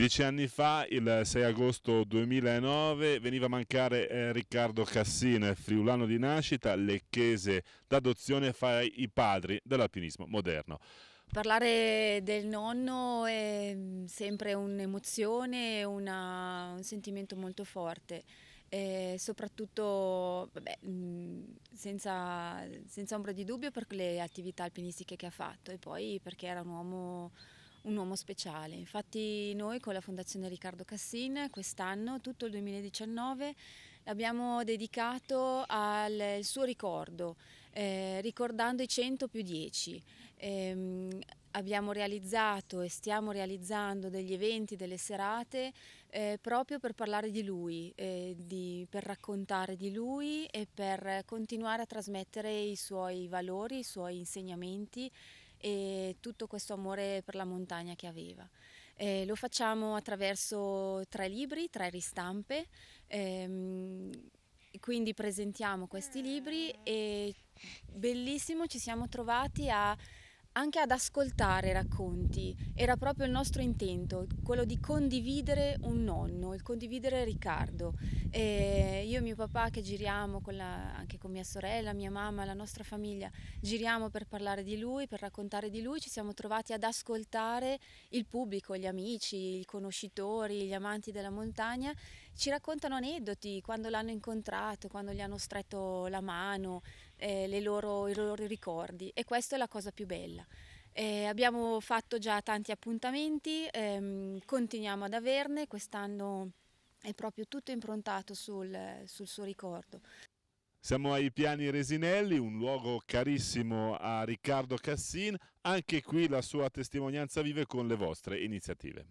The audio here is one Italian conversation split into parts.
Dieci anni fa, il 6 agosto 2009, veniva a mancare eh, Riccardo Cassin, friulano di nascita, lecchese d'adozione fra i padri dell'alpinismo moderno. Parlare del nonno è mm, sempre un'emozione, un sentimento molto forte. E soprattutto vabbè, mm, senza, senza ombra di dubbio per le attività alpinistiche che ha fatto e poi perché era un uomo un uomo speciale. Infatti noi con la Fondazione Riccardo Cassin quest'anno, tutto il 2019, l'abbiamo dedicato al suo ricordo, eh, ricordando i 100 più 10. Eh, abbiamo realizzato e stiamo realizzando degli eventi, delle serate eh, proprio per parlare di lui, eh, di, per raccontare di lui e per continuare a trasmettere i suoi valori, i suoi insegnamenti e tutto questo amore per la montagna che aveva. Eh, lo facciamo attraverso tre libri, tre ristampe, ehm, quindi presentiamo questi libri e bellissimo ci siamo trovati a anche ad ascoltare racconti. Era proprio il nostro intento, quello di condividere un nonno, il condividere Riccardo. E io e mio papà che giriamo con la, anche con mia sorella, mia mamma, la nostra famiglia, giriamo per parlare di lui, per raccontare di lui, ci siamo trovati ad ascoltare il pubblico, gli amici, i conoscitori, gli amanti della montagna. Ci raccontano aneddoti, quando l'hanno incontrato, quando gli hanno stretto la mano, eh, loro, i loro ricordi e questa è la cosa più bella. Eh, abbiamo fatto già tanti appuntamenti, ehm, continuiamo ad averne, quest'anno è proprio tutto improntato sul, sul suo ricordo. Siamo ai Piani Resinelli, un luogo carissimo a Riccardo Cassin, anche qui la sua testimonianza vive con le vostre iniziative.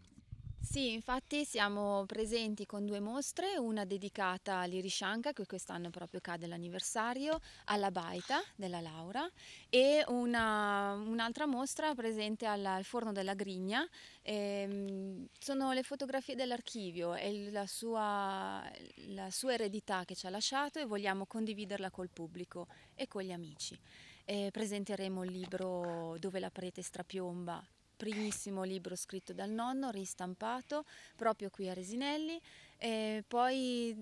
Sì, infatti siamo presenti con due mostre, una dedicata all'Irishanka, che quest'anno proprio cade l'anniversario, alla Baita della Laura, e un'altra mostra presente alla, al Forno della Grigna. E, ehm, sono le fotografie dell'archivio è la sua, la sua eredità che ci ha lasciato e vogliamo condividerla col pubblico e con gli amici. E eh, presenteremo il libro Dove la prete strapiomba, primissimo libro scritto dal nonno, ristampato proprio qui a Resinelli. E poi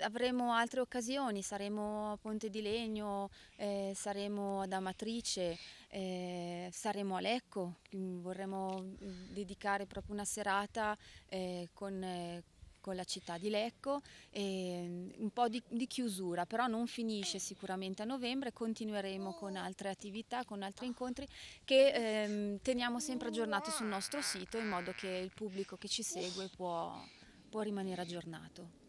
avremo altre occasioni, saremo a Ponte di Legno, eh, saremo ad Amatrice, eh, saremo a Lecco, vorremmo mm, dedicare proprio una serata eh, con eh, con la città di Lecco, ehm, un po' di, di, chiusura, però non finisce sicuramente a novembre, continueremo con altre attività, con altri incontri che ehm, teniamo sempre aggiornati sul nostro sito in modo che il pubblico che ci segue può, può rimanere aggiornato.